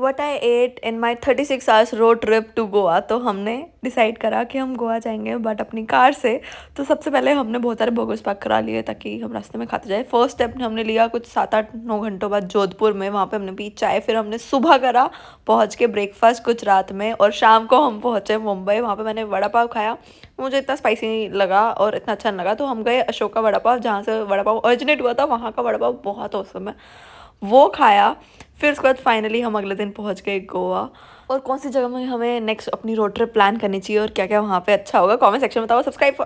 what I ate in my thirty six hours road trip to Goa तो हमने decide करा कि हम गोवा जाएंगे बट अपनी कार से तो सबसे पहले हमने बहुत सारे बोगस पैक करा लिए ताकि हम रास्ते में खाते जाए फर्स्ट स्टेप हमने लिया कुछ सात आठ नौ घंटों बाद जोधपुर में वहाँ पे हमने पी चाय फिर हमने सुबह करा पहुँच के ब्रेकफास्ट कुछ रात में और शाम को हम पहुँचे मुंबई वहाँ पर मैंने वड़ा पाव खाया मुझे इतना स्पाइसी नहीं लगा और इतना अच्छा नहीं लगा तो हम गए अशोका वड़ा पाव जहाँ से वड़ा पाव ऑरिजिनेट हुआ था वहाँ का वड़ा पाव बहुत औसम है वो खाया फिर उसके बाद फाइनली हम अगले दिन पहुंच गए गोवा और कौन सी जगह में हमें नेक्स्ट अपनी रोड ट्रिप प्लान करनी चाहिए और क्या क्या वहाँ पे अच्छा होगा कमेंट सेक्शन में बताओ सब्सक्राइब